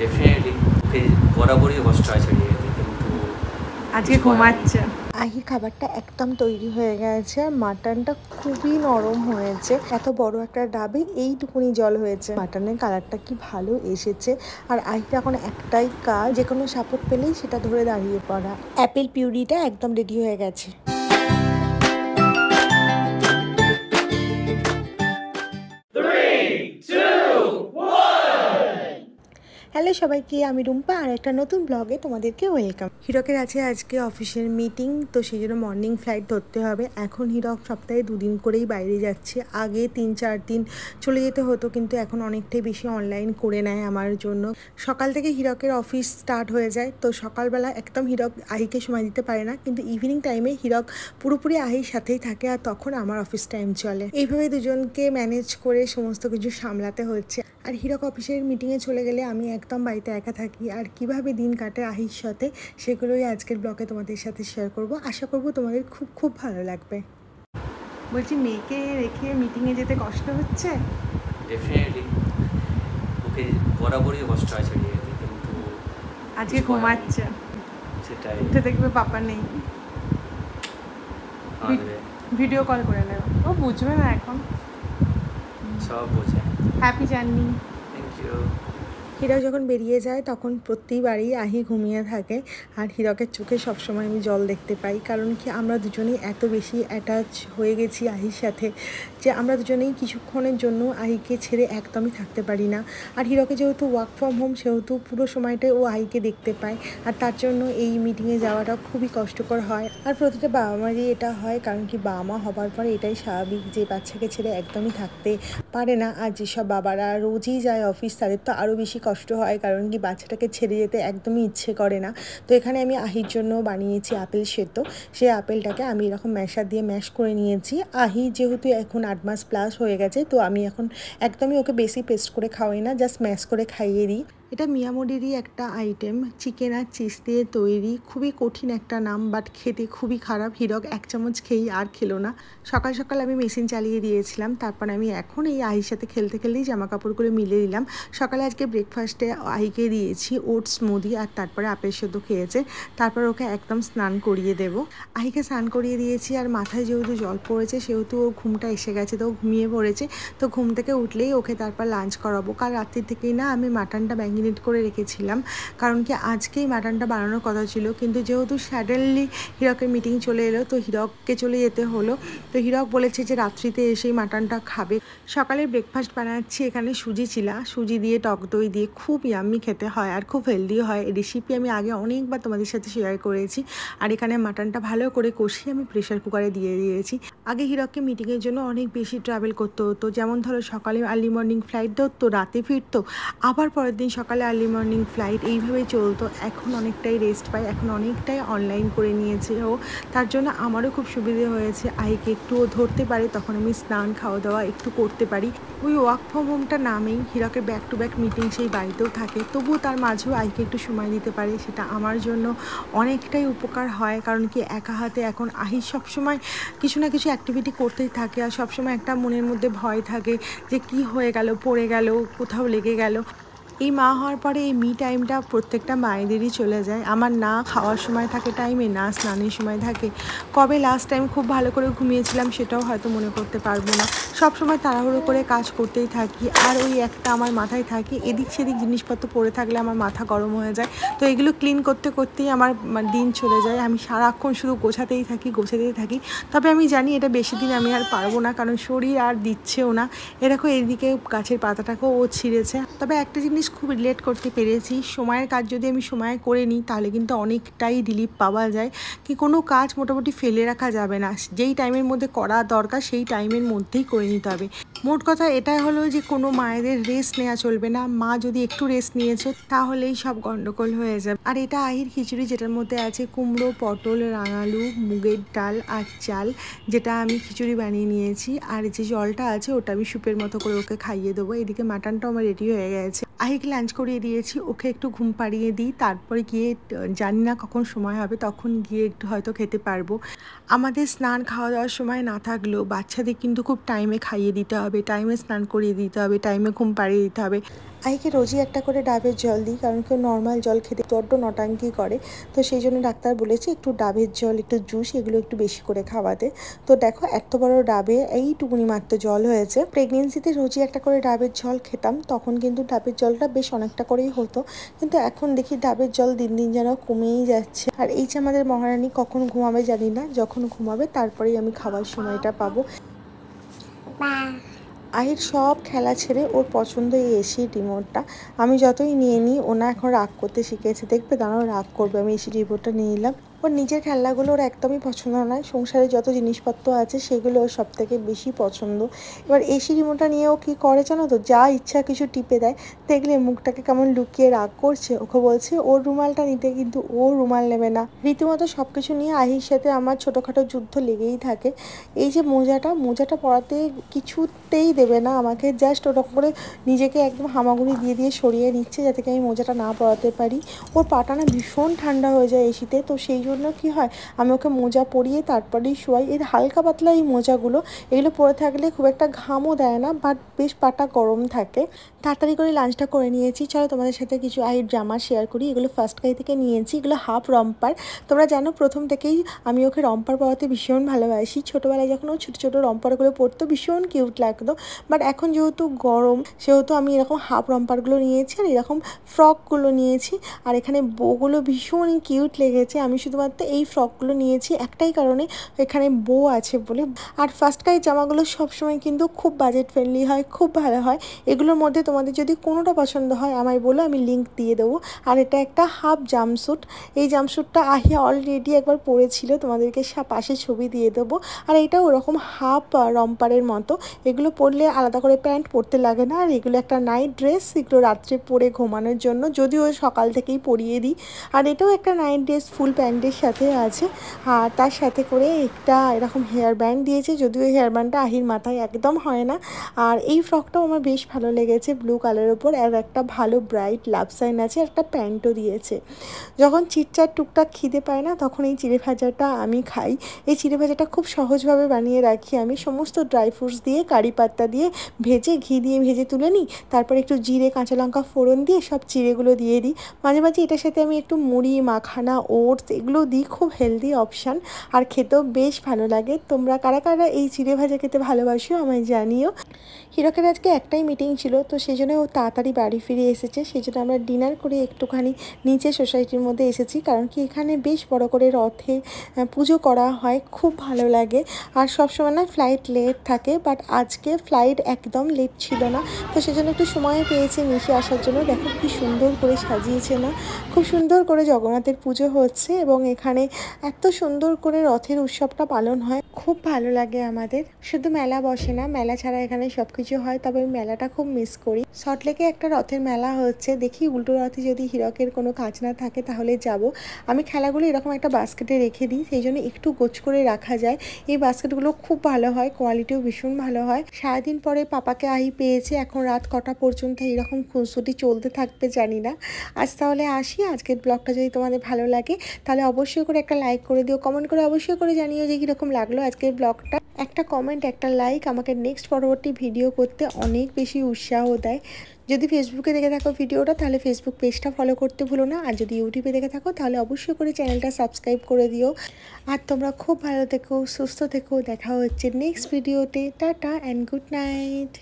definitely বরাবরই হস্টায় ছাড়িয়ে যেতে কিন্তু আজকে ঘুমাচ্ছে আহির খাবারটা একদম তৈরি হয়ে গেছে মাটনটা খুবই নরম হয়েছে এত বড় একটা ডাবে এইটুকুনি জল হয়েছে মাটনের কালারটা কি ভালো এসেছে আর আহির এখন একটাই কাজ যে কোনো সাপোর্ট পেলেই সেটা ধরে দাঁড়িয়ে পড়া অ্যাপেল পিউরিটা একদম রেডি হয়ে গেছে হ্যালো সবাইকে আমি রুম্পা আর একটা নতুন ব্লগে তোমাদেরকে ওয়েলকাম হিরকের আছে আজকে অফিসের মিটিং তো সেই জন্য মর্নিং ফ্লাইট ধরতে হবে এখন হিরক সপ্তাহে দুদিন করেই বাইরে যাচ্ছে আগে তিন চার দিন চলে যেতে হতো কিন্তু এখন অনেকটাই বেশি অনলাইন করে নেয় আমার জন্য সকাল থেকে হিরকের অফিস স্টার্ট হয়ে যায় তো সকালবেলা একদম হিরক আহিকে সময় দিতে পারে না কিন্তু ইভিনিং টাইমে হিরক পুরোপুরি আহির সাথেই থাকে আর তখন আমার অফিস টাইম চলে এইভাবে দুজনকে ম্যানেজ করে সমস্ত কিছু সামলাতে হচ্ছে আর হিরক অফিসের মিটিংয়ে চলে গেলে আমি এক থাকতাম বাড়িতে একা থাকি আর কিভাবে দিন কাটে আহির সাথে সেগুলোই আজকের ব্লগে তোমাদের সাথে শেয়ার করব আশা করব তোমাদের খুব খুব ভালো লাগবে বলছি মেয়েকে রেখে মিটিংয়ে যেতে কষ্ট হচ্ছে ডেফিনেটলি ওকে বরাবরই কষ্ট হয় কিন্তু আজকে ঘুমাচ্ছে সেটাই উঠে দেখবে পাপা নেই ভিডিও কল করে নেবে ও বুঝবে না এখন সব বোঝে happy journey thank you Hirak যখন বেরিয়ে যায় তখন প্রতিবারই আহি ঘুমিয়ে থাকে আর হীরকের চোখে সবসময় আমি জল দেখতে পাই কারণ কি আমরা দুজনেই এত বেশি অ্যাটাচ হয়ে গেছি আহির সাথে যে আমরা দুজনেই কিছুক্ষণের জন্য আহিকে ছেড়ে একদমই থাকতে পারি না আর হিরকে যেহেতু ওয়ার্ক ফ্রম হোম সেহেতু পুরো সময়টাই ও আহিকে দেখতে পায় আর তার জন্য এই মিটিংয়ে যাওয়াটা খুবই কষ্টকর হয় আর প্রতিটা বাবা মারই এটা হয় কারণ কি বাবা মা হবার পরে এটাই স্বাভাবিক যে বাচ্চাকে ছেড়ে একদমই থাকতে পারে না আর যেসব বাবারা রোজই যায় অফিস তাদের তো আরও বেশি কষ্ট হয় কারণ কি বাচ্চাটাকে ছেড়ে যেতে একদমই ইচ্ছে করে না তো এখানে আমি আহির জন্য বানিয়েছি আপেল সেদ্ধ সেই আপেলটাকে আমি এরকম ম্যাশার দিয়ে ম্যাশ করে নিয়েছি আহি যেহেতু এখন আট মাস প্লাস হয়ে গেছে তো আমি এখন একদমই ওকে বেশি পেস্ট করে খাওয়াই না জাস্ট ম্যাশ করে খাইয়ে দিই এটা মিয়ামোডেরই একটা আইটেম চিকেন আর চিজ দিয়ে তৈরি খুবই কঠিন একটা নাম বাট খেতে খুবই খারাপ হিরক এক চামচ খেয়েই আর খেলো না সকাল সকাল আমি মেশিন চালিয়ে দিয়েছিলাম তারপর আমি এখন এই আহির সাথে খেলতে খেলতেই জামা কাপড়গুলো মিলে দিলাম সকালে আজকে ব্রেকফাস্টে আহিকে দিয়েছি ওটস মুদি আর তারপরে আপেল সেদ্ধ খেয়েছে তারপর ওকে একদম স্নান করিয়ে দেব আহিকে স্নান করিয়ে দিয়েছি আর মাথায় যেহেতু জল পড়েছে সেহেতু ওর ঘুমটা এসে গেছে তো ঘুমিয়ে পড়েছে তো ঘুম থেকে উঠলেই ওকে তারপর লাঞ্চ করাবো কাল রাত্রির থেকেই না আমি মাটনটা ব্যাঙ্গি মিনিট করে রেখেছিলাম কারণ কি আজকেই মাটনটা বানানোর কথা ছিল কিন্তু যেহেতু স্যাডেনলি হিরকের মিটিং চলে এলো তো হিরককে চলে যেতে হলো তো হিরক বলেছে যে রাত্রিতে এসেই মাটনটা খাবে সকালে ব্রেকফাস্ট বানাচ্ছি এখানে সুজি ছিলা সুজি দিয়ে টক দই দিয়ে খুব ইয়াম্মি খেতে হয় আর খুব হেলদি হয় রেসিপি আমি আগে অনেকবার তোমাদের সাথে শেয়ার করেছি আর এখানে মাটনটা ভালো করে কষিয়ে আমি প্রেশার কুকারে দিয়ে দিয়েছি আগে হিরককে মিটিংয়ের জন্য অনেক বেশি ট্রাভেল করতে হতো যেমন ধরো সকালে আর্লি মর্নিং ফ্লাইট ধরতো রাতে ফিরতো আবার পরের দিন সকালে আর্লি মর্নিং ফ্লাইট এইভাবে চলতো এখন অনেকটাই রেস্ট পাই এখন অনেকটাই অনলাইন করে নিয়েছে ও তার জন্য আমারও খুব সুবিধে হয়েছে আইকে একটুও ধরতে পারে তখন আমি স্নান খাওয়া দাওয়া একটু করতে পারি ওই ওয়ার্ক ফ্রম হোমটা নামেই হিরকের ব্যাক টু ব্যাক মিটিং সেই বাড়িতেও থাকে তবুও তার মাঝেও আইকে একটু সময় দিতে পারে সেটা আমার জন্য অনেকটাই উপকার হয় কারণ কি একা হাতে এখন আহি সবসময় কিছু না কিছু অ্যাক্টিভিটি করতেই থাকে আর সবসময় একটা মনের মধ্যে ভয় থাকে যে কি হয়ে গেল পড়ে গেল কোথাও লেগে গেল এই মা হওয়ার পরে এই মি টাইমটা প্রত্যেকটা মায়েদেরই চলে যায় আমার না খাওয়ার সময় থাকে টাইমে না স্নানের সময় থাকে কবে লাস্ট টাইম খুব ভালো করে ঘুমিয়েছিলাম সেটাও হয়তো মনে করতে পারবো না সব সময় তাড়াহুড়ো করে কাজ করতেই থাকি আর ওই একটা আমার মাথায় থাকে এদিক সেদিক জিনিসপত্র পড়ে থাকলে আমার মাথা গরম হয়ে যায় তো এগুলো ক্লিন করতে করতেই আমার দিন চলে যায় আমি সারাক্ষণ শুধু গোছাতেই থাকি গোছাতেই থাকি তবে আমি জানি এটা বেশি দিন আমি আর পারবো না কারণ শরীর আর দিচ্ছেও না এরকম এদিকে গাছের পাতাটাকেও ও ছিঁড়েছে তবে একটা জিনিস খুব রিলেট করতে পেরেছি সময়ের কাজ যদি আমি সময় করে নিই তাহলে কিন্তু অনেকটাই রিলিফ পাওয়া যায় কি কোনো কাজ মোটামুটি ফেলে রাখা যাবে না যেই টাইমের মধ্যে করা দরকার সেই টাইমের মধ্যেই করে নিতে হবে মোট কথা এটাই হলো যে কোনো মায়েদের রেস্ট নেওয়া চলবে না মা যদি একটু রেস্ট নিয়েছে তাহলেই সব গন্ডগোল হয়ে যাবে আর এটা আহির খিচুড়ি যেটার মধ্যে আছে কুমড়ো পটল রাঙালু মুগের ডাল আর চাল যেটা আমি খিচুড়ি বানিয়ে নিয়েছি আর যে জলটা আছে ওটা আমি সুপের মতো করে ওকে খাইয়ে দেবো এদিকে মাটনটাও আমার রেডি হয়ে গেছে আহিকে লাঞ্চ করিয়ে দিয়েছি ওকে একটু ঘুম পাড়িয়ে দিই তারপরে গিয়ে জানি না কখন সময় হবে তখন গিয়ে একটু হয়তো খেতে পারবো আমাদের স্নান খাওয়া দাওয়ার সময় না থাকলেও বাচ্চাদের কিন্তু খুব টাইমে খাইয়ে দিতে হবে হবে টাইমে স্নান করিয়ে দিতে হবে টাইমে ঘুম পাড়িয়ে দিতে হবে আইকে রোজই একটা করে ডাবের জল দিই কারণ কেউ নর্মাল জল খেতে বড্ড নটাঙ্কি করে তো সেই জন্য ডাক্তার বলেছে একটু ডাবের জল একটু জুস এগুলো একটু বেশি করে খাওয়াতে তো দেখো এত বড় ডাবে এইটুকুনি মাত্র জল হয়েছে প্রেগনেন্সিতে রোজই একটা করে ডাবের জল খেতাম তখন কিন্তু ডাবের জলটা বেশ অনেকটা করেই হতো কিন্তু এখন দেখি ডাবের জল দিন দিন যেন কমেই যাচ্ছে আর এই যে আমাদের মহারানী কখন ঘুমাবে জানি না যখন ঘুমাবে তারপরেই আমি খাওয়ার সময়টা পাবো আহির সব খেলা ছেড়ে ওর পছন্দ এই এসি রিমোটটা আমি যতই নিয়ে নিই ওনা এখন রাগ করতে শিখেছে দেখবে দাঁড়ানো রাগ করবে আমি এসি রিমোটটা নিয়ে নিলাম ওর নিজের খেলনাগুলো ওর একদমই পছন্দ নয় সংসারে যত জিনিসপত্র আছে সেগুলো ওর থেকে বেশি পছন্দ এবার এসি রিমোটটা নিয়ে ও কী করে জানো তো যা ইচ্ছা কিছু টিপে দেয় দেখলে মুখটাকে কেমন লুকিয়ে রাগ করছে ওকে বলছে ওর রুমালটা নিতে কিন্তু ও রুমাল নেবে না রীতিমতো সব কিছু নিয়ে আহির সাথে আমার ছোটোখাটো যুদ্ধ লেগেই থাকে এই যে মোজাটা মোজাটা পরাতে কিছুতেই দেবে না আমাকে জাস্ট ওরকম করে নিজেকে একদম হামাগুড়ি দিয়ে দিয়ে সরিয়ে নিচ্ছে যাতে কি আমি মোজাটা না পরাতে পারি ওর পাটা না ভীষণ ঠান্ডা হয়ে যায় এসিতে তো সেই জন্য কি হয় আমি ওকে মোজা পরিয়ে তারপরেই শোয়াই এর হালকা পাতলা এই মোজাগুলো এগুলো পরে থাকলে খুব একটা ঘামও দেয় না বাট বেশ পাটা গরম থাকে তাড়াতাড়ি করে লাঞ্চটা করে নিয়েছি চলো তোমাদের সাথে কিছু আই জামা শেয়ার করি এগুলো ফার্স্ট কাই থেকে নিয়েছি এগুলো হাফ রম্পার তোমরা জানো প্রথম থেকেই আমি ওকে রম্পার পরাতে ভীষণ ভালোবাসি ছোটোবেলায় যখন ও ছোটো ছোটো রম্পারগুলো পরতো ভীষণ কিউট লাগতো বাট এখন যেহেতু গরম সেহেতু আমি এরকম হাফ রম্পারগুলো নিয়েছি আর এরকম ফ্রকগুলো নিয়েছি আর এখানে বোগুলো ভীষণই কিউট লেগেছে আমি শুধুমাত্র এই ফ্রকগুলো নিয়েছি একটাই কারণে এখানে বো আছে বলে আর ফার্স্ট কাই জামাগুলো সবসময় কিন্তু খুব বাজেট ফ্রেন্ডলি হয় খুব ভালো হয় এগুলোর মধ্যে তোমাদের যদি কোনোটা পছন্দ হয় আমায় বলো আমি লিঙ্ক দিয়ে দেবো আর এটা একটা হাফ জাম্পস্যুট এই জামস্যুটটা আহিয়া অলরেডি একবার পরেছিল তোমাদেরকে পাশে ছবি দিয়ে দেবো আর এটা ওরকম হাফ রম্পারের মতো এগুলো পরলে আলাদা করে প্যান্ট পরতে লাগে না আর এগুলো একটা নাইট ড্রেস এগুলো রাত্রে পরে ঘুমানোর জন্য যদিও সকাল থেকেই পরিয়ে দিই আর এটাও একটা নাইট ড্রেস ফুল প্যান্টের সাথে আছে আর তার সাথে করে একটা এরকম হেয়ার ব্যান্ড দিয়েছে যদিও হেয়ার ব্যান্ডটা আহির মাথায় একদম হয় না আর এই ফ্রকটাও আমার বেশ ভালো লেগেছে ব্লু কালারের ওপর আর একটা ভালো ব্রাইট লাভ সাইন আছে একটা প্যান্টও দিয়েছে যখন চিটচার টুকটাক খিদে পায় না তখন এই চিড়ে ভাজাটা আমি খাই এই চিড়ে ভাজাটা খুব সহজভাবে বানিয়ে রাখি আমি সমস্ত ড্রাই ফ্রুটস দিয়ে কারি পাত্তা দিয়ে ভেজে ঘি দিয়ে ভেজে তুলে নিই তারপর একটু জিরে কাঁচা লঙ্কা ফোড়ন দিয়ে সব চিড়েগুলো দিয়ে দিই মাঝে মাঝে এটার সাথে আমি একটু মুড়ি মাখানা ওটস এগুলো দিই খুব হেলদি অপশান আর খেতেও বেশ ভালো লাগে তোমরা কারা কারা এই চিড়ে ভাজা খেতে ভালোবাসো আমায় জানিও হিরকের আজকে একটাই মিটিং ছিল তো সে সেই জন্য ও তাড়াতাড়ি বাড়ি ফিরে এসেছে সেই জন্য আমরা ডিনার করে একটুখানি নিচে সোসাইটির মধ্যে এসেছি কারণ কি এখানে বেশ বড় করে রথে পুজো করা হয় খুব ভালো লাগে আর সবসময় না ফ্লাইট লেট থাকে বাট আজকে ফ্লাইট একদম লেট ছিল না তো সেজন্য একটু সময় পেয়েছে নিচে আসার জন্য দেখো কি সুন্দর করে সাজিয়েছে না খুব সুন্দর করে জগন্নাথের পুজো হচ্ছে এবং এখানে এত সুন্দর করে রথের উৎসবটা পালন হয় খুব ভালো লাগে আমাদের শুধু মেলা বসে না মেলা ছাড়া এখানে সব কিছু হয় তবে মেলাটা খুব মিস করি করি সল্টলেকে একটা রথের মেলা হচ্ছে দেখি উল্টো রথে যদি হীরকের কোনো কাজ না থাকে তাহলে যাব আমি খেলাগুলো এরকম একটা বাস্কেটে রেখে দিই সেই জন্য একটু গোছ করে রাখা যায় এই বাস্কেটগুলো খুব ভালো হয় কোয়ালিটিও ভীষণ ভালো হয় সারাদিন পরে পাপাকে আহি পেয়েছে এখন রাত কটা পর্যন্ত এইরকম খুনসুটি চলতে থাকবে জানি না আজ তাহলে আসি আজকের ব্লগটা যদি তোমাদের ভালো লাগে তাহলে অবশ্যই করে একটা লাইক করে দিও কমেন্ট করে অবশ্যই করে জানিও যে কীরকম লাগলো আজকের ব্লগটা একটা কমেন্ট একটা লাইক আমাকে নেক্সট পরবর্তী ভিডিও করতে অনেক বেশি উৎসাহ দেয় দেয় যদি ফেসবুকে দেখে থাকো ভিডিওটা তাহলে ফেসবুক পেজটা ফলো করতে ভুলো না আর যদি ইউটিউবে দেখে থাকো তাহলে অবশ্যই করে চ্যানেলটা সাবস্ক্রাইব করে দিও আর তোমরা খুব ভালো থেকো সুস্থ থেকো দেখা হচ্ছে নেক্সট ভিডিওতে টাটা অ্যান্ড গুড নাইট